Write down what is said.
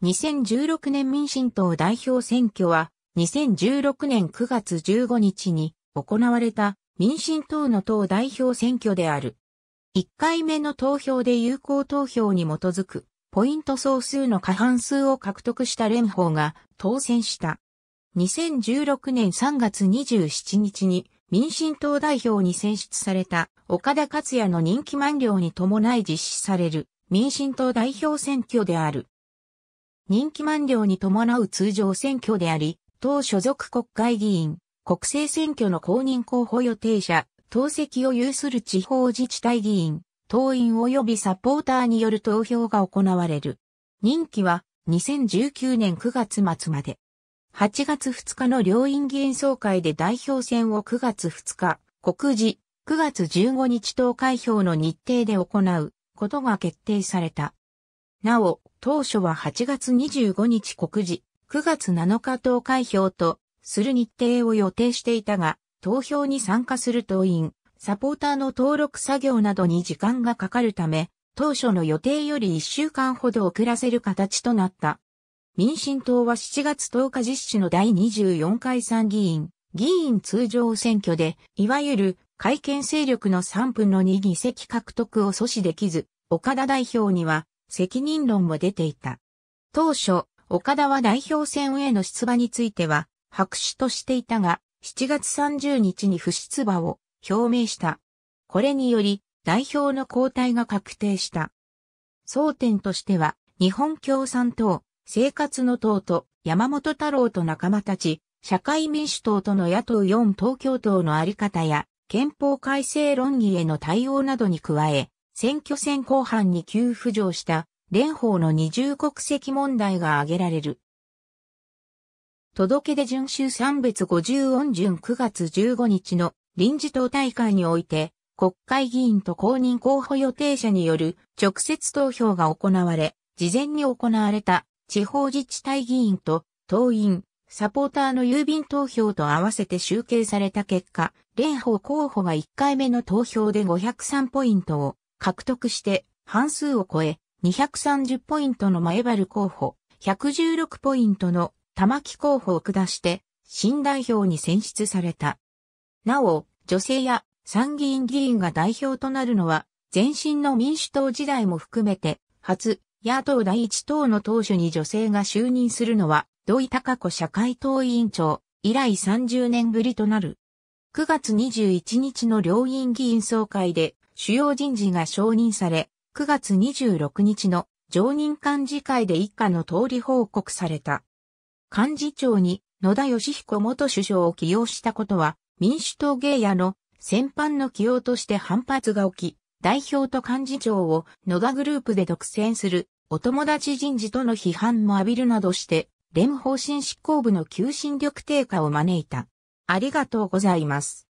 2016年民進党代表選挙は、2016年9月15日に行われた民進党の党代表選挙である。1回目の投票で有効投票に基づくポイント総数の過半数を獲得した連邦が当選した。2016年3月27日に民進党代表に選出された岡田克也の任期満了に伴い実施される民進党代表選挙である。任期満了に伴う通常選挙であり、党所属国会議員、国政選挙の公認候補予定者、党籍を有する地方自治体議員、党員及びサポーターによる投票が行われる。任期は2019年9月末まで。8月2日の両院議員総会で代表選を9月2日、告示、9月15日投開票の日程で行うことが決定された。なお、当初は8月25日告示、9月7日投開票とする日程を予定していたが、投票に参加する党員、サポーターの登録作業などに時間がかかるため、当初の予定より1週間ほど遅らせる形となった。民進党は7月10日実施の第24回参議院、議員通常選挙で、いわゆる改憲勢力の3分の2議席獲得を阻止できず、岡田代表には責任論も出ていた。当初、岡田は代表選への出馬については、白紙としていたが、7月30日に不出馬を表明した。これにより、代表の交代が確定した。争点としては、日本共産党、生活の党と山本太郎と仲間たち、社会民主党との野党4東京党のあり方や、憲法改正論議への対応などに加え、選挙戦後半に急浮上した蓮舫の二重国籍問題が挙げられる。届け出遵守三別50音順9月15日の臨時党大会において、国会議員と公認候補予定者による直接投票が行われ、事前に行われた地方自治体議員と党員、サポーターの郵便投票と合わせて集計された結果、蓮舫候補が1回目の投票で503ポイントを、獲得して半数を超え、230ポイントの前原候補、116ポイントの玉木候補を下して、新代表に選出された。なお、女性や参議院議員が代表となるのは、前身の民主党時代も含めて、初、野党第一党の党首に女性が就任するのは、土井隆子社会党委員長、以来30年ぶりとなる。9月21日の両院議員総会で、主要人事が承認され、9月26日の常任幹事会で一家の通り報告された。幹事長に野田義彦元首相を起用したことは、民主党芸野の先般の起用として反発が起き、代表と幹事長を野田グループで独占するお友達人事との批判も浴びるなどして、連方針執行部の求心力低下を招いた。ありがとうございます。